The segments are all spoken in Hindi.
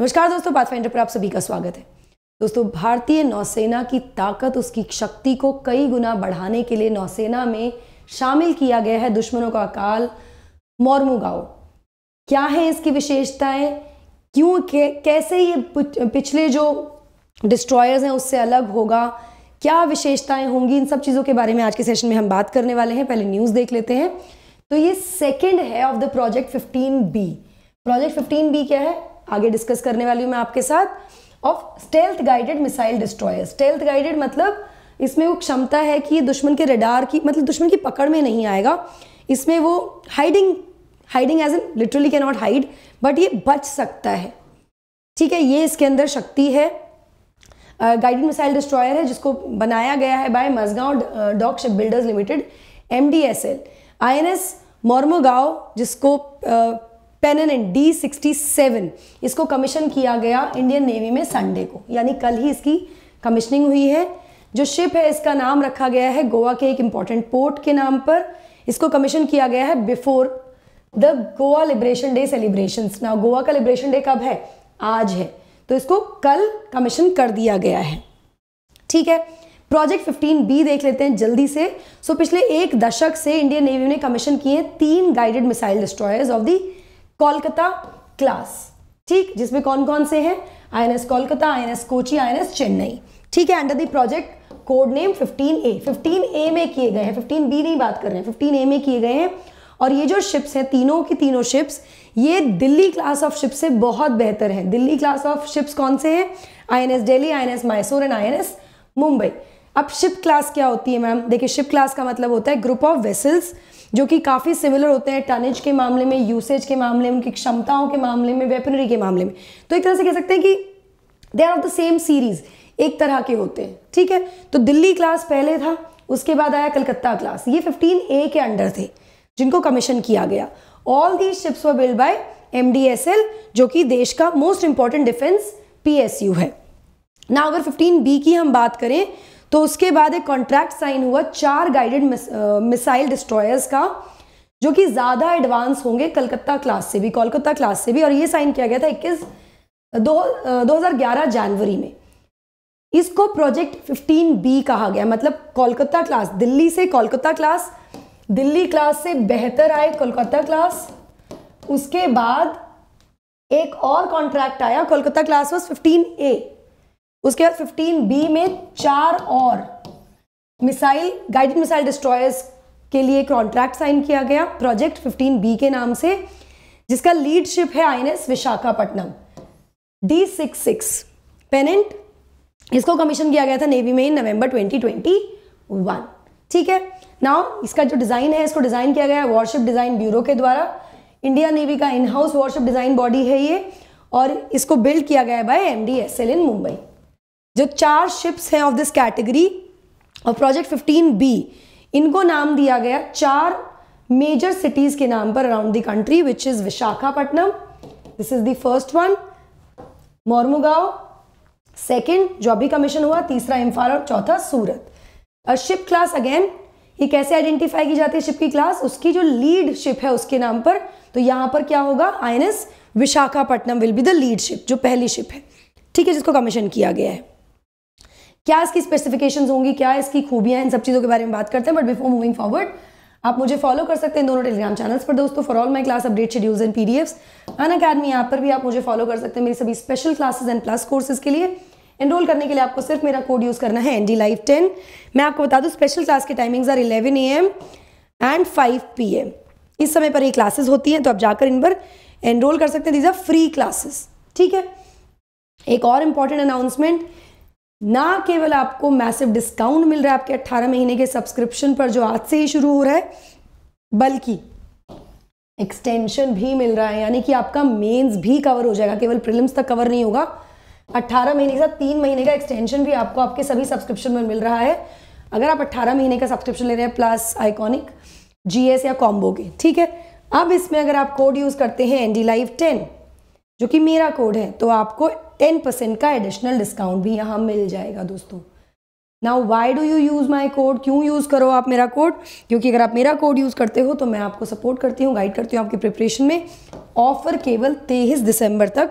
नमस्कार दोस्तों पाथफाइंडर पर आप सभी का स्वागत है दोस्तों भारतीय नौसेना की ताकत उसकी शक्ति को कई गुना बढ़ाने के लिए नौसेना में शामिल किया गया है दुश्मनों का काल मोरमू क्या है इसकी विशेषताएं क्यों कैसे ये पिछले जो डिस्ट्रॉयर्स हैं उससे अलग होगा क्या विशेषताएं होंगी इन सब चीज़ों के बारे में आज के सेशन में हम बात करने वाले हैं पहले न्यूज़ देख लेते हैं तो ये सेकेंड है of the project fifteen B project fifteen B क्या है आगे डिस्कस करने वाली हूँ मैं आपके साथ of stealth guided missile destroyer stealth guided मतलब इसमें वो क्षमता है कि दुश्मन के रडार की मतलब दुश्मन की पकड़ में नहीं आएगा इसमें वो hiding hiding as an literally cannot hide but ये बच सकता है ठीक है ये इसके अंदर शक्ति है गाइडेड मिसाइल डिस्ट्रॉयर है जिसको बनाया गया है by Mazagaon dock shipbuilders limited M D S L I N S Mormugao जिसको uh, pennant and D sixty seven इसको कमीशन किया गया इंडियन नेवी में संडे को यानी कल ही इसकी कमीशनिंग हुई है जो शिप है इसका नाम रखा गया है गोवा के एक इम्पॉर्टेंट पोर्ट के नाम पर इसको कमीशन किया गया है before the Goa liberation day celebration ना गोवा का लिबरेशन डे कब है आज है तो इसको कल कमीशन कर दिया गया है ठीक है प्रोजेक्ट 15 बी देख लेते हैं जल्दी से सो so, पिछले एक दशक से इंडियन नेवी ने कमीशन किए तीन guided missile destroyers of the Kolkata class ठीक जिसमें कौन कौन से हैं S Kolkata S Kochi S Chennai ठीक है under the project code name 15A A में किए गए हैं बी नहीं बात कर रहे हैं ए में किए गए हैं और ये जो शिप्स हैं तीनों की तीनों शिप्स ये दिल्ली क्लास ऑफ शिप्स से बहुत बेहतर है दिल्ली क्लास ऑफ शिप्स कौन से हैं I N S Delhi I N S Mysore and I N S Mumbai अब शिप क्लास क्या होती है मैम देखिए शिप क्लास का मतलब होता है ग्रुप ऑफ वेसल्स जो कि काफ़ी सिमिलर होते हैं टनेज के मामले में यूसेज के मामले में उनकी क्षमताओं के मामले में वेपनरी के मामले में तो एक तरह से कह सकते हैं कि they are of the same series एक तरह के होते हैं ठीक है तो दिल्ली क्लास पहले था उसके बाद आया कलकत्ता क्लास ये फिफ्टीन ए के अंडर थे जिनको कमीशन किया गया all these ships were build by M जो कि देश का मोस्ट इंपॉर्टेंट डिफेंस पीएसयू है ना अगर फिफ्टीन बी की हम बात करें तो उसके बाद एक कॉन्ट्रैक्ट साइन हुआ चार गाइडेड मिसाइल डिस्ट्रॉयर्स का जो कि ज़्यादा एडवांस होंगे कलकत्ता क्लास से भी कोलकाता क्लास से भी और ये साइन किया गया था इक्कीस दो हज़ार जनवरी में इसको प्रोजेक्ट 15 बी कहा गया मतलब कोलकाता क्लास दिल्ली से कोलकाता क्लास दिल्ली क्लास से बेहतर आए कोलकाता क्लास उसके बाद एक और कॉन्ट्रैक्ट आया Kolkata class was fifteen A उसके बाद फिफ्टीन बी में चार और मिसाइल गाइडेड मिसाइल डिस्ट्रॉयर्स के लिए कॉन्ट्रैक्ट साइन किया गया प्रोजेक्ट फिफ्टीन बी के नाम से जिसका लीडशिप है INS Visakhapatnam D six six pennant इसको कमीशन किया गया था नेवी में इन नवंबर 2021 ठीक है नाउ इसका जो डिज़ाइन है इसको डिज़ाइन किया गया है वॉरशिप डिज़ाइन ब्यूरो के द्वारा इंडिया नेवी का इनहाउस वॉरशिप डिज़ाइन बॉडी है ये और इसको बिल्ड किया गया है by M D S L in Mumbai जो चार शिप्स हैं ऑफ दिस कैटेगरी और प्रोजेक्ट 15 बी इनको नाम दिया गया चार मेजर सिटीज के नाम पर around the country which is Visakhapatnam this is the first one Mormugao second जो अभी कमीशन हुआ तीसरा इम्फाल और चौथा सूरत और शिप क्लास अगेन ये कैसे आइडेंटिफाई की जाती है शिप की क्लास उसकी जो लीड शिप है उसके नाम पर तो यहां पर क्या होगा I Visakhapatnam will be the lead ship जो पहली शिप है ठीक है जिसको कमीशन किया गया है क्या इसकी स्पेसिफिकेशन होंगी क्या इसकी खूबियां इन सब चीज़ों के बारे में बात करते हैं बट बिफोर मूविंग फॉरवर्ड आप मुझे फॉलो कर सकते हैं दोनों टेलीग्राम चैनल्स पर दोस्तों for all my class update schedules and PDFs Unacademy app पर भी आप मुझे फॉलो कर सकते हैं मेरी सभी special classes and plus courses के लिए एनरोल करने के लिए आपको सिर्फ मेरा कोड यूज़ करना है एन डी लाइफ टेन मैं आपको बता दूँ स्पेशल क्लास के timings are eleven A M and five P M इस समय पर ये क्लासेस होती हैं तो आप जाकर इन पर एनरोल कर सकते हैं दीज आर फ्री क्लासेस ठीक है एक और इंपॉर्टेंट अनाउंसमेंट ना केवल आपको मैसिव डिस्काउंट मिल रहा है आपके 18 महीने के सब्सक्रिप्शन पर जो आज से ही शुरू हो रहा है बल्कि एक्सटेंशन भी मिल रहा है यानी कि आपका मेंस भी कवर हो जाएगा केवल प्रिलिम्स तक कवर नहीं होगा 18 महीने के साथ तीन महीने का एक्सटेंशन भी आपको आपके सभी सब्सक्रिप्शन में मिल रहा है अगर आप 18 महीने का सब्सक्रिप्शन ले रहे हैं प्लस आइकॉनिक जीएस या कॉम्बो के ठीक है अब इसमें अगर आप कोड यूज़ करते हैं एनडी लाइव टेन जो कि मेरा कोड है तो आपको टेन परसेंट का एडिशनल डिस्काउंट भी यहाँ मिल जाएगा दोस्तों now why do you use my code क्यों यूज़ करो आप मेरा कोड क्योंकि अगर आप मेरा कोड यूज़ करते हो तो मैं आपको सपोर्ट करती हूँ गाइड करती हूँ आपकी प्रिपरेशन में ऑफर केवल तेईस दिसंबर तक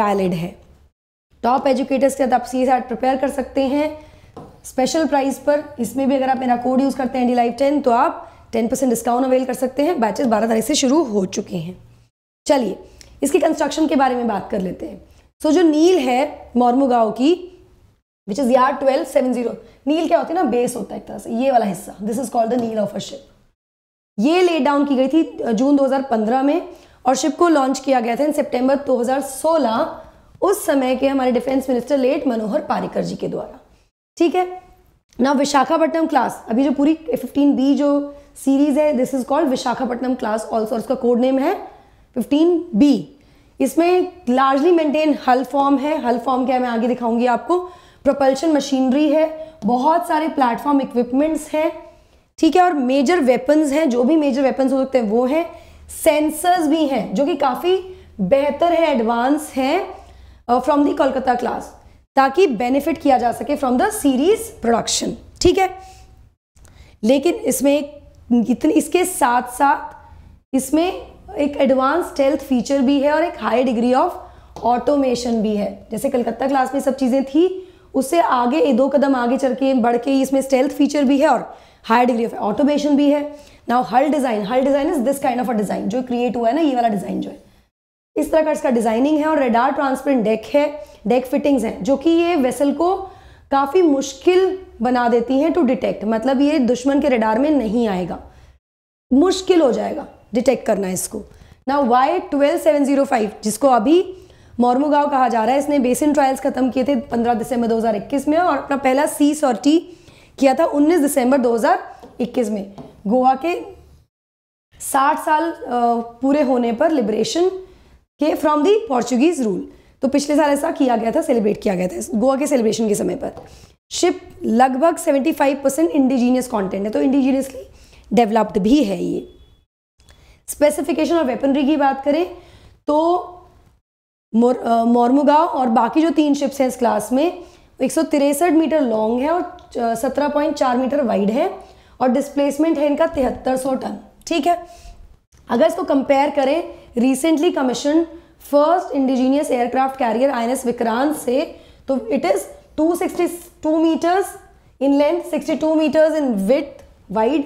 वैलिड है टॉप एजुकेटर्स के साथ आप सी साथ प्रिपेयर कर सकते हैं स्पेशल प्राइस पर इसमें भी अगर आप मेरा कोड यूज़ करते हैं डी लाइफ टेन तो आप टेन परसेंट डिस्काउंट अवेल कर सकते हैं बैचेस बारह तारीख से शुरू हो चुके हैं चलिए इसकी कंस्ट्रक्शन के बारे में बात कर लेते हैं सो so, जो नील है मोरमू गांव की विच इज यार ट्वेल्व सेवन जीरो नील क्या होती है ना बेस होता है एक तरह से ये वाला हिस्सा this is called the keel of a ship ये लेट डाउन की गई थी जून 2015 में और शिप को लॉन्च किया गया था इन सितंबर 2016 उस समय के हमारे defence minister late Manohar Parrikar ji के द्वारा ठीक है ना विशाखापट्टनम क्लास अभी जो पूरी फिफ्टीन बी जो सीरीज है this is called Visakhapatnam class also उसका कोड नेम है फिफ्टीन बी इसमें लार्जली मेंटेन हल फॉर्म है हल फॉर्म क्या मैं आगे दिखाऊंगी आपको प्रोपल्शन मशीनरी है बहुत सारे प्लेटफॉर्म इक्विपमेंट्स हैं ठीक है और मेजर वेपन्स हैं जो भी मेजर वेपन्स हो सकते हैं वो हैं सेंसर्स भी हैं जो कि काफ़ी बेहतर है एडवांस हैं फ्रॉम दी कोलकाता क्लास ताकि बेनिफिट किया जा सके फ्रॉम द सीरीज प्रोडक्शन ठीक है लेकिन इसमें इतनी इसके साथ साथ इसमें एक एडवांस हेल्थ फीचर भी है और एक हाई डिग्री ऑफ ऑटोमेशन भी है जैसे कलकत्ता क्लास में सब चीज़ें थी उससे आगे दो कदम आगे चल के बढ़ के इसमें स्टेल्थ फीचर भी है और हाई डिग्री ऑफ ऑटोमेशन भी है now hull design hull design is this kind of a design जो क्रिएट हुआ है ना ये वाला डिज़ाइन जो है इस तरह का इसका डिज़ाइनिंग है और रेडार ट्रांसपेरेंट डेक है डेक फिटिंग्स हैं जो कि ये वेसल को काफ़ी मुश्किल बना देती हैं टू डिटेक्ट मतलब ये दुश्मन के रेडार में नहीं आएगा मुश्किल हो जाएगा डिटेक्ट करना है इसको ना Y twelve seven zero five जिसको अभी मोरमुगाव कहा जा रहा है इसने बेसिन ट्रायल्स खत्म किए थे पंद्रह दिसंबर दो हजार इक्कीस में और अपना पहला सीस और टी किया था उन्नीस दिसंबर दो हजार इक्कीस में गोवा के साठ साल पूरे होने पर लिबरेशन के फ्रॉम दी पोर्चुगीज रूल तो पिछले साल ऐसा किया गया था सेलिब्रेट किया गया था गोवा के सेलिब्रेशन के समय पर शिप लगभग seventy five percent indigenous content है तो इंडिजीनियसली डेवलप्ड भी है ये स्पेसिफिकेशन और वेपनरी की बात करें तो मोरमुगाव और बाकी जो तीन शिप्स हैं इस क्लास में एक मीटर लॉन्ग है और सत्रह मीटर वाइड है और डिस्प्लेसमेंट है इनका तिहत्तर सौ टन ठीक है अगर इसको कंपेयर करें recently commission first indigenous aircraft carrier I Vikrant से तो it is 262 metres in length 62 metres in with wide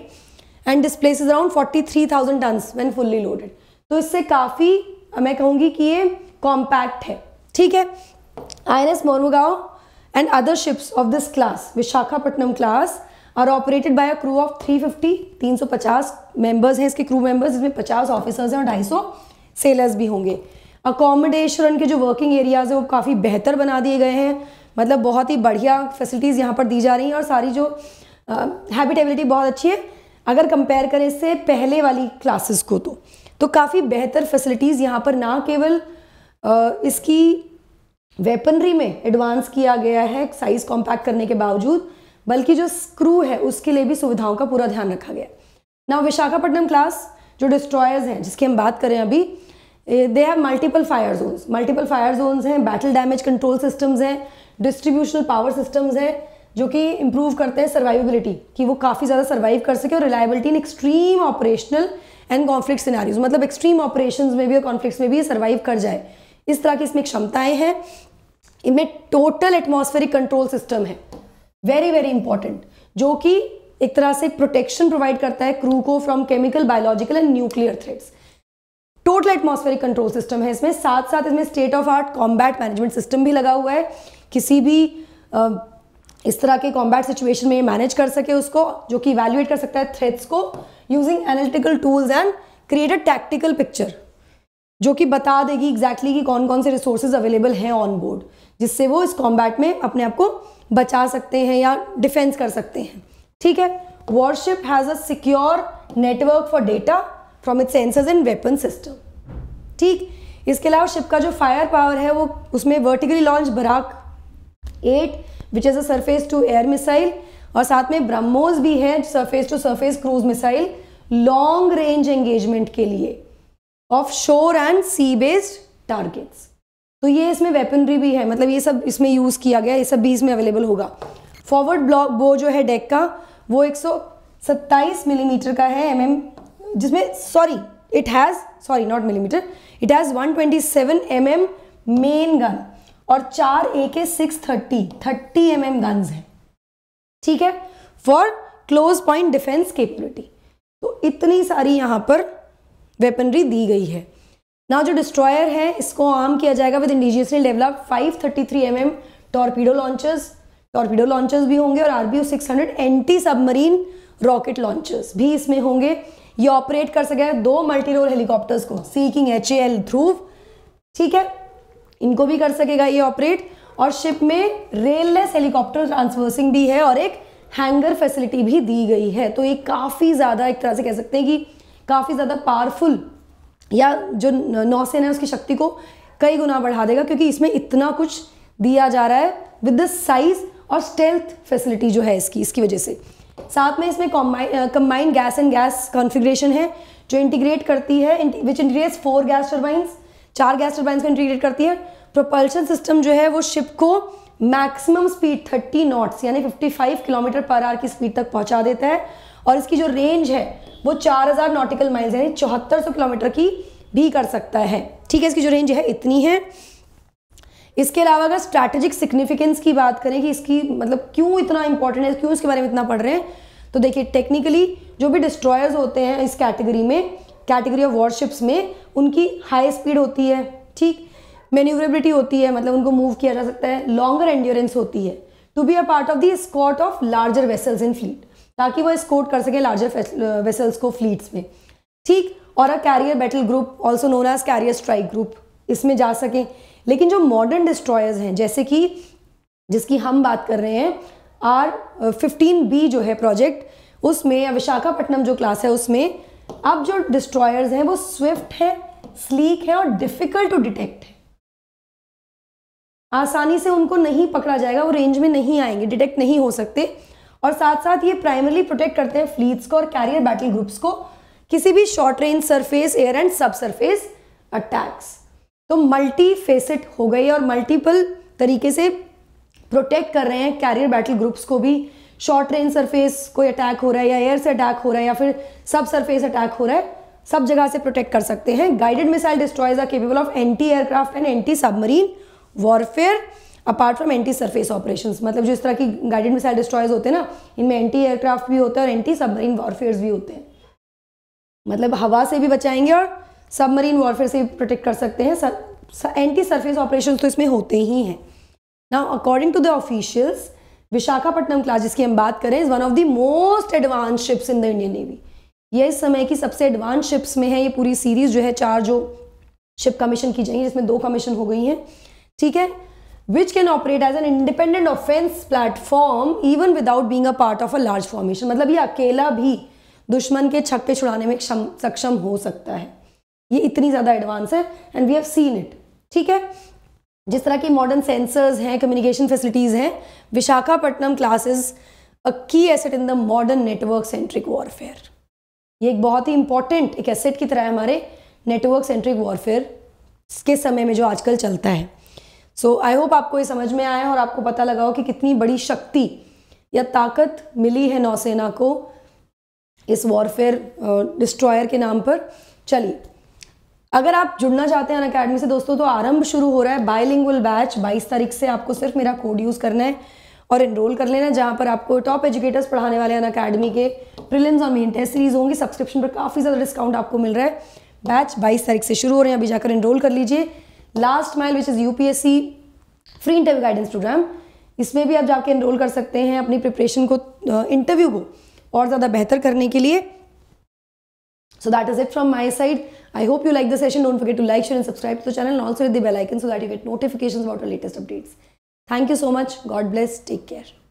and is around 43,000 tons when fully loaded तो इससे काफ़ी मैं कहूँगी कि ये कॉम्पैक्ट है ठीक है I N S Mormugao and other ships of this class Visakhapatnam class और operated by a crew of 350 350 members हैं इसके क्रू मेंबर्स जिसमें 50 ऑफिसर्स हैं और 250 सेलर्स भी होंगे अकोमोडेशन उनके जो वर्किंग एरियाज हैं वो काफ़ी बेहतर बना दिए गए हैं मतलब बहुत ही बढ़िया फैसिलिटीज़ यहाँ पर दी जा रही हैं और सारी जो हैबिटेबिलिटी बहुत अच्छी है अगर कंपेयर करें इससे पहले वाली क्लासेस को तो तो काफ़ी बेहतर फैसिलिटीज़ यहाँ पर ना केवल इसकी वेपनरी में एडवांस किया गया है साइज़ कॉम्पैक्ट करने के बावजूद बल्कि जो स्क्रू है उसके लिए भी सुविधाओं का पूरा ध्यान रखा गया ना विशाखापट्टनम क्लास जो डिस्ट्रॉयर्स हैं जिसकी हम बात करें अभी they have multiple fire zones multiple fire zones हैं बैटल डैमेज कंट्रोल सिस्टम्स हैं डिस्ट्रीब्यूशनल पावर सिस्टम्स हैं जो कि इम्प्रूव करते हैं सर्वाइवेबिलिटी कि वो काफ़ी ज़्यादा सर्वाइव कर सके और reliability in extreme operational and conflict scenarios मतलब एक्सट्रीम ऑपरेशन में भी और कॉन्फ्लिक्ट में भी सर्वाइव कर जाए इस तरह की इसमें क्षमताएं हैं इनमें टोटल एटमोसफेरिक कंट्रोल सिस्टम है वेरी वेरी इंपॉर्टेंट जो कि एक तरह से प्रोटेक्शन प्रोवाइड करता है क्रू को from chemical biological and nuclear threats total atmospheric control system है इसमें साथ साथ इसमें state of art combat management system भी लगा हुआ है किसी भी uh, इस तरह के कॉम्बैट सिचुएशन में मैनेज कर सके उसको जो कि वैल्यूएट कर सकता है थ्रेट्स को using analytical tools and created tactical picture जो कि बता देगी एग्जैक्टली exactly कि कौन कौन से रिसोर्सेज अवेलेबल हैं ऑन बोर्ड जिससे वो इस कॉम्बैट में अपने आप को बचा सकते हैं या डिफेंस कर सकते हैं ठीक है warship has a secure network for data from it sensors and weapon system ठीक इसके अलावा शिप का जो फायर पावर है वो उसमें vertically launch Barak eight which is a surface to air missile और साथ में ब्रह्मोस भी है surface to surface cruise missile long range engagement के लिए ऑफ शोर एंड सी बेस्ड टारगेट्स तो ये इसमें वेपनरी भी है मतलब ये सब इसमें यूज़ किया गया ये सब भी इसमें अवेलेबल होगा फॉरवर्ड ब्लॉक वो जो है डेक का वो 127 मिलीमीटर mm का है एम mm, जिसमें sorry it has sorry not millimetre it has 127 M M main gun और चार A K six thirty thirty M M guns हैं ठीक है for close point defence capability तो इतनी सारी यहाँ पर वेपनरी दी गई है ना जो डिस्ट्रॉयर है इसको आर्म किया जाएगा with indigenously develop 533 M torpedo launchers torpedo launchers भी होंगे और six 600 anti submarine rocket launchers भी इसमें होंगे ये ऑपरेट कर सके दो मल्टी रोल हेलीकॉप्टर्स को Sea King H A L Dhruv ठीक है इनको भी कर सकेगा ये ऑपरेट और शिप में रेललेस हेलीकॉप्टर ट्रांसवर्सिंग भी है और एक हैंगर फैसिलिटी भी दी गई है तो ये काफ़ी ज़्यादा एक तरह से कह सकते हैं कि काफ़ी ज़्यादा पावरफुल या जो नौसेना है उसकी शक्ति को कई गुना बढ़ा देगा क्योंकि इसमें इतना कुछ दिया जा रहा है विद द साइज और स्टेल्थ फैसिलिटी जो है इसकी इसकी वजह से साथ में इसमें combined gas and gas configuration है जो इंटीग्रेट करती है which integrates four gas turbines चार गैस टर्बाइन को इंटीग्रेट करती है प्रोपल्शन सिस्टम जो है वो शिप को मैक्सिमम स्पीड 30 नॉट्स यानी 55 किलोमीटर पर आर की स्पीड तक पहुंचा देता है और इसकी जो रेंज है वो 4000 नॉटिकल माइल्स यानी चौहत्तर किलोमीटर की भी कर सकता है ठीक है इसकी जो रेंज है इतनी है इसके अलावा अगर स्ट्रैटेजिक सिग्निफिकेंस की बात करें कि इसकी मतलब क्यों इतना इंपॉर्टेंट है क्यों इसके बारे में इतना पढ़ रहे हैं तो देखिए टेक्निकली जो भी डिस्ट्रॉयर्स होते हैं इस कैटेगरी में कैटेगरी ऑफ वॉरशिप्स में उनकी हाई स्पीड होती है ठीक मेन्यूरेबिलिटी होती है मतलब उनको मूव किया जा सकता है लॉन्गर एंड्योरेंस होती है to be a part of the escort of larger vessels in fleet ताकि वो स्कोट कर सके लार्जर वेसल्स को फ्लीट्स में ठीक और a carrier battle group also known as carrier strike group इसमें जा सकें लेकिन जो मॉडर्न डिस्ट्रॉयर्स हैं जैसे कि जिसकी हम बात कर रहे हैं आर फिफ्टीन बी जो है प्रोजेक्ट उसमें या विशाखापट्टनम जो क्लास है उसमें अब जो डिस्ट्रॉयर्स हैं वो स्विफ्ट है स्लीक है और डिफ़िकल्ट टू डिटेक्ट है आसानी से उनको नहीं पकड़ा जाएगा वो रेंज में नहीं आएंगे डिटेक्ट नहीं हो सकते और साथ साथ ये प्राइमरली प्रोटेक्ट करते हैं फ्लीट्स को और कैरियर बैटल ग्रुप्स को किसी भी short range surface air and sub surface attacks तो मल्टी फेसेट हो गई और मल्टीपल तरीके से प्रोटेक्ट कर रहे हैं कैरियर बैटल ग्रुप्स को भी शॉर्ट रेंज सरफेस कोई अटैक हो रहा है या एयर से अटैक हो रहा है या फिर सब सरफेस अटैक हो रहा है सब जगह से प्रोटेक्ट कर सकते हैं guided missile destroyers are capable of anti aircraft and anti submarine warfare apart from anti surface operation मतलब जो इस तरह की गाइडेड मिसाइल डिस्ट्रॉयज होते हैं ना इनमें एंटी एयरक्राफ्ट भी होते हैं और एंटी सबमरीन वॉरफेयर भी होते हैं मतलब हवा से भी बचाएंगे और सबमरीन वॉरफेयर से भी प्रोटेक्ट कर सकते हैं एंटी सरफेस ऑपरेशन तो इसमें होते ही हैं ना according to the officials Visakhapatnam class जिसकी हम बात करें is one of the most advance ships in the Indian Navy ये इस समय की सबसे एडवांस शिप्स में है ये पूरी सीरीज जो है चार जो शिप कमीशन की जाएंगी जिसमें दो कमीशन हो गई हैं ठीक है which can operate as an independent offence platform even without being a part of a large formation मतलब ये अकेला भी दुश्मन के छक्के छुड़ाने में सक्षम हो सकता है ये इतनी ज़्यादा एडवांस है and we have seen it ठीक है जिस तरह की मॉडर्न सेंसर्स हैं कम्युनिकेशन फैसिलिटीज़ हैं Visakhapatnam classes a key asset in the modern network centric warfare ये एक बहुत ही इंपॉर्टेंट एक एसेट की तरह है हमारे नेटवर्क सेंट्रिक वॉरफेयर के समय में जो आजकल चलता है सो आई होप आपको ये समझ में आया और आपको पता लगा हो कि कितनी बड़ी शक्ति या ताकत मिली है नौसेना को इस वॉरफेयर डिस्ट्रॉयर के नाम पर चलिए अगर आप जुड़ना चाहते हैं अकेडमी से दोस्तों तो आरंभ शुरू हो रहा है बायलिंगुअल बैच 22 तारीख से आपको सिर्फ मेरा कोड यूज़ करना है और इनरोल कर लेना है जहाँ पर आपको टॉप एजुकेटर्स पढ़ाने वाले अन अकेडमी के प्रिलिम्स और मेन टेस्ट सीरीज होंगी सब्सक्रिप्शन पर काफ़ी ज़्यादा डिस्काउंट आपको मिल रहा है बैच बाईस तारीख से शुरू हो रहे हैं अभी जाकर इनरोल कर लीजिए last mile which is your free interview guidance programme इसमें भी आप जाके इनरोल कर सकते हैं अपनी प्रिपरेशन को इंटरव्यू को और ज़्यादा बेहतर करने के लिए so that is it from my side I hope you like the session. Don't forget to like, share and subscribe to the channel and also hit the bell icon so that you get notifications about our latest updates. Thank you so much. God bless. Take care.